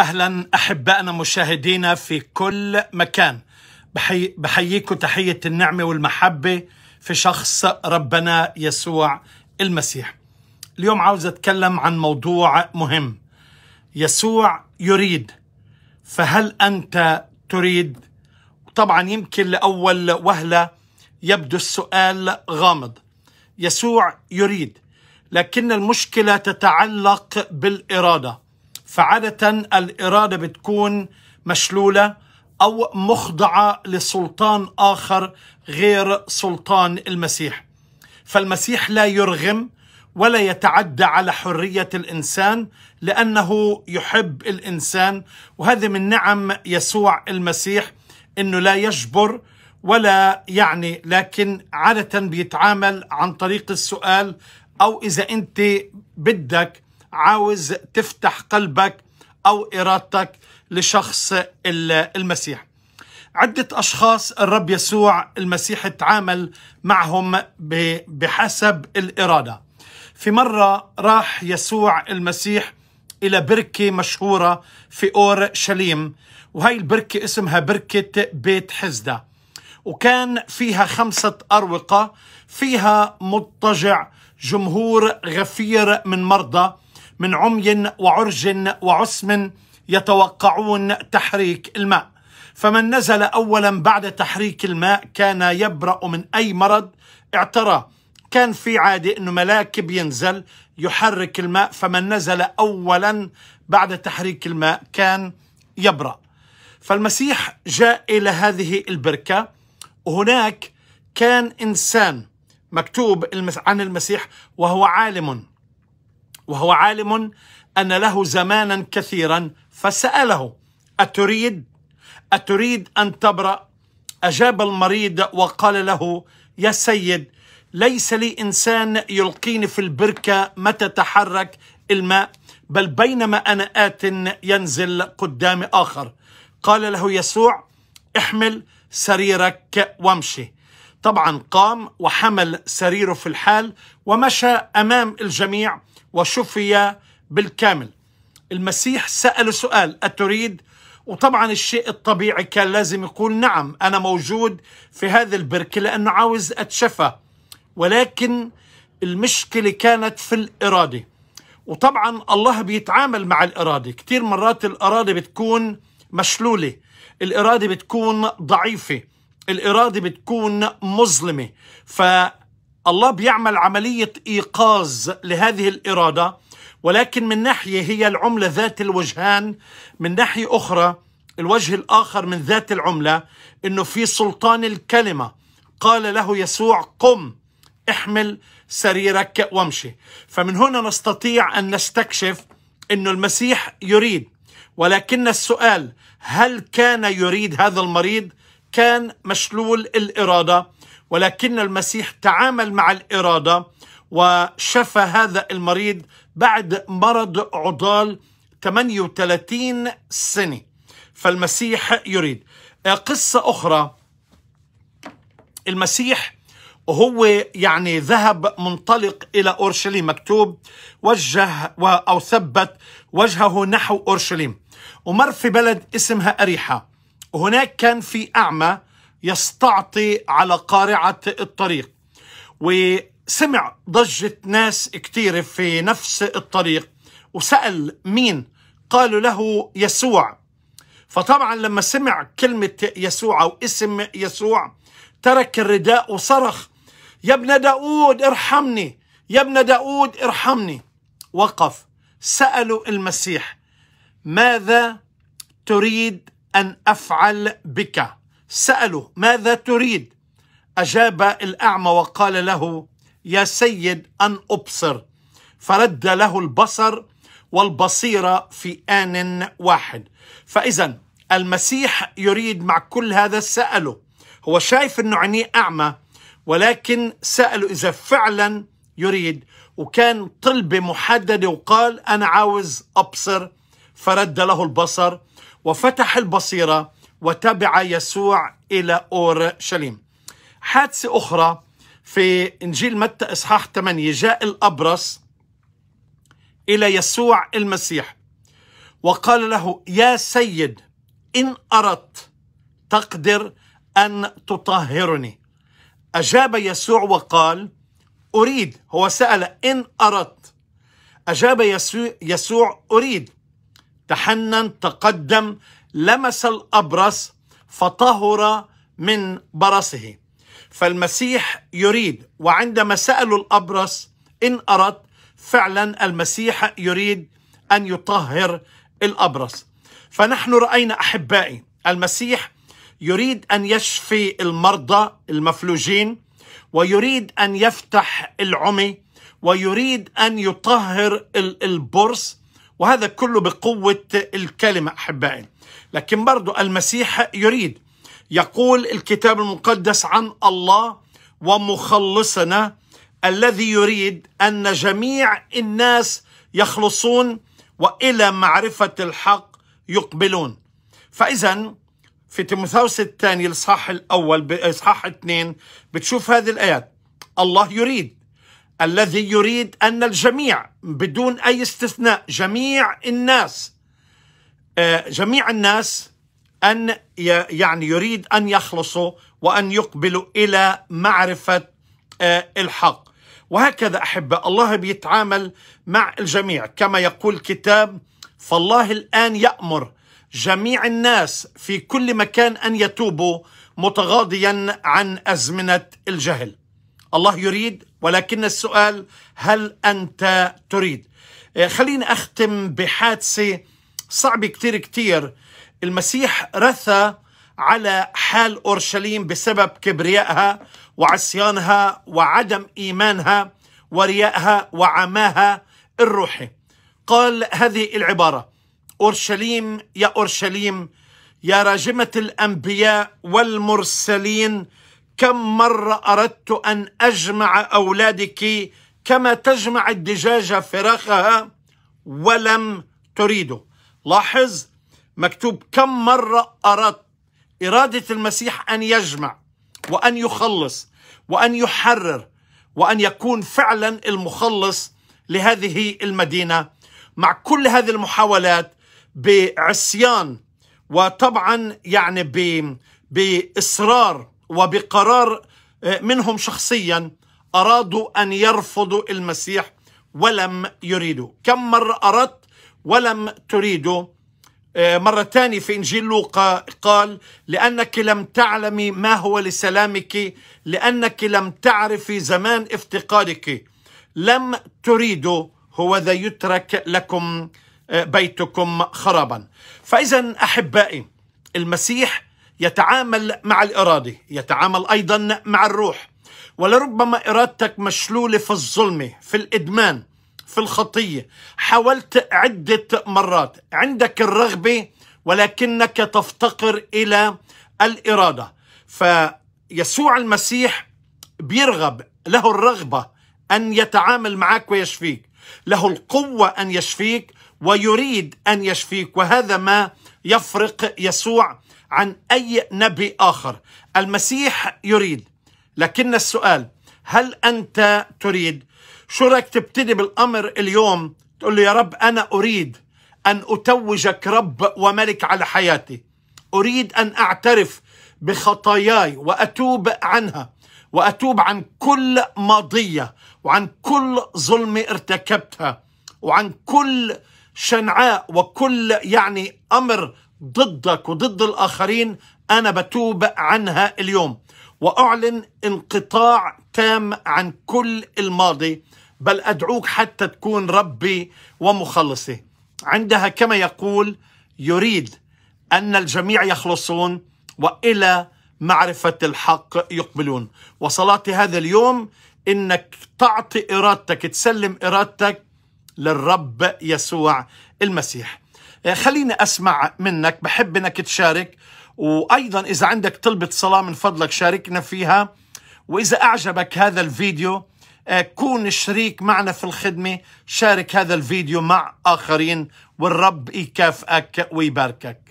اهلا احبائنا مشاهدينا في كل مكان بحي بحييكم تحيه النعمه والمحبه في شخص ربنا يسوع المسيح. اليوم عاوز اتكلم عن موضوع مهم. يسوع يريد فهل انت تريد؟ طبعا يمكن لاول وهله يبدو السؤال غامض. يسوع يريد لكن المشكله تتعلق بالاراده. فعادة الإرادة بتكون مشلولة أو مخضعة لسلطان آخر غير سلطان المسيح فالمسيح لا يرغم ولا يتعدى على حرية الإنسان لأنه يحب الإنسان وهذه من نعم يسوع المسيح أنه لا يجبر ولا يعني لكن عادة بيتعامل عن طريق السؤال أو إذا أنت بدك عاوز تفتح قلبك أو إرادتك لشخص المسيح عدة أشخاص الرب يسوع المسيح تعامل معهم بحسب الإرادة في مرة راح يسوع المسيح إلى بركة مشهورة في أور شليم وهي البركة اسمها بركة بيت حزدة وكان فيها خمسة أروقة فيها مضطجع جمهور غفير من مرضى من عمي وعرج وعسم يتوقعون تحريك الماء فمن نزل اولا بعد تحريك الماء كان يبرا من اي مرض اعتراه كان في عادة انه ملاكب ينزل يحرك الماء فمن نزل اولا بعد تحريك الماء كان يبرأ فالمسيح جاء الى هذه البركة وهناك كان انسان مكتوب عن المسيح وهو عالم وهو عالم أن له زمانا كثيرا فسأله أتريد أتريد أن تبرأ أجاب المريض وقال له يا سيد ليس لي إنسان يلقيني في البركة متى تحرك الماء بل بينما أنا آت ينزل قدام آخر قال له يسوع احمل سريرك وامشي طبعا قام وحمل سريره في الحال ومشى امام الجميع وشفي بالكامل. المسيح ساله سؤال اتريد؟ وطبعا الشيء الطبيعي كان لازم يقول نعم انا موجود في هذا البركه لانه عاوز اتشفى ولكن المشكله كانت في الاراده. وطبعا الله بيتعامل مع الاراده، كثير مرات الاراده بتكون مشلوله، الاراده بتكون ضعيفه. الإرادة بتكون مظلمة فالله بيعمل عملية إيقاظ لهذه الإرادة ولكن من ناحية هي العملة ذات الوجهان من ناحية أخرى الوجه الآخر من ذات العملة أنه في سلطان الكلمة قال له يسوع قم احمل سريرك وامشي فمن هنا نستطيع أن نستكشف أن المسيح يريد ولكن السؤال هل كان يريد هذا المريض كان مشلول الاراده ولكن المسيح تعامل مع الاراده وشفى هذا المريض بعد مرض عضال 38 سنه فالمسيح يريد آه، قصه اخرى المسيح وهو يعني ذهب منطلق إلى أورشليم مكتوب وجه أو ثبت وجهه نحو أورشليم ومر في بلد اسمها أريحة هناك كان في أعمى يستعطي على قارعة الطريق وسمع ضجة ناس كتير في نفس الطريق وسأل مين قالوا له يسوع فطبعا لما سمع كلمة يسوع أو اسم يسوع ترك الرداء وصرخ يا ابن داود ارحمني يا ابن داود ارحمني وقف سألوا المسيح ماذا تريد أن أفعل بك سأله ماذا تريد أجاب الأعمى وقال له يا سيد أن أبصر فرد له البصر والبصيرة في آن واحد فإذا المسيح يريد مع كل هذا سأله هو شايف أنه عينيه أعمى ولكن سأله إذا فعلا يريد وكان طلبة محددة وقال أنا عاوز أبصر فرد له البصر وفتح البصيرة وتبع يسوع إلى أورشليم حادثة أخرى في إنجيل متى إصحاح 8 جاء الأبرص إلى يسوع المسيح وقال له يا سيد إن أردت تقدر أن تطهرني أجاب يسوع وقال أريد هو سأل إن أردت أجاب يسوع, أريد تحنن تقدم لمس الابرص فطهر من برصه فالمسيح يريد وعندما سالوا الابرص ان اردت فعلا المسيح يريد ان يطهر الابرص فنحن راينا احبائي المسيح يريد ان يشفي المرضى المفلوجين ويريد ان يفتح العمي ويريد ان يطهر البرص وهذا كله بقوة الكلمة أحبائي لكن برضو المسيح يريد يقول الكتاب المقدس عن الله ومخلصنا الذي يريد أن جميع الناس يخلصون وإلى معرفة الحق يقبلون فإذا في تيموثاوس الثاني الإصحاح الأول بإصحاح اثنين بتشوف هذه الآيات الله يريد الذي يريد أن الجميع بدون أي استثناء جميع الناس آه، جميع الناس أن يعني يريد أن يخلصوا وأن يقبلوا إلى معرفة آه، الحق وهكذا أحبة الله بيتعامل مع الجميع كما يقول الكتاب فالله الآن يأمر جميع الناس في كل مكان أن يتوبوا متغاضيا عن أزمنة الجهل الله يريد ولكن السؤال هل أنت تريد آه، خليني أختم بحادثة صعبة كتير كتير المسيح رثى على حال أورشليم بسبب كبريائها وعصيانها وعدم إيمانها وريائها وعماها الروحي قال هذه العبارة أورشليم يا أورشليم يا راجمة الأنبياء والمرسلين كم مرة أردت أن أجمع أولادك كما تجمع الدجاجة فراخها ولم تريده لاحظ مكتوب كم مرة أردت إرادة المسيح أن يجمع وأن يخلص وأن يحرر وأن يكون فعلا المخلص لهذه المدينة مع كل هذه المحاولات بعصيان وطبعا يعني بإصرار وبقرار آه، منهم شخصيا أرادوا أن يرفضوا المسيح ولم يريدوا كم مرة أردت ولم تريدوا آه، مرة ثانية في إنجيل لوقا قال لأنك لم تعلمي ما هو لسلامك لأنك لم تعرفي زمان افتقادك لم تريدوا هو ذا يترك لكم آه، بيتكم خرابا فإذا أحبائي المسيح يتعامل مع الإرادة يتعامل أيضا مع الروح ولربما إرادتك مشلولة في الظلمة في الإدمان في الخطية حاولت عدة مرات عندك الرغبة ولكنك تفتقر إلى الإرادة فيسوع المسيح بيرغب له الرغبة أن يتعامل معك ويشفيك له القوة أن يشفيك ويريد أن يشفيك وهذا ما يفرق يسوع عن أي نبي آخر المسيح يريد لكن السؤال هل أنت تريد شو رأيك تبتدي بالأمر اليوم تقول له يا رب أنا أريد أن أتوجك رب وملك على حياتي أريد أن أعترف بخطاياي وأتوب عنها وأتوب عن كل ماضية وعن كل ظلم ارتكبتها وعن كل شنعاء وكل يعني أمر ضدك وضد الآخرين أنا بتوب عنها اليوم وأعلن انقطاع تام عن كل الماضي بل أدعوك حتى تكون ربي ومخلصي عندها كما يقول يريد أن الجميع يخلصون وإلى معرفة الحق يقبلون وصلاتي هذا اليوم إنك تعطي إرادتك تسلم إرادتك للرب يسوع المسيح آه، خليني أسمع منك بحب أنك تشارك وأيضا إذا عندك طلبة صلاة من فضلك شاركنا فيها وإذا أعجبك هذا الفيديو آه، كون شريك معنا في الخدمة شارك هذا الفيديو مع آخرين والرب يكافئك ويباركك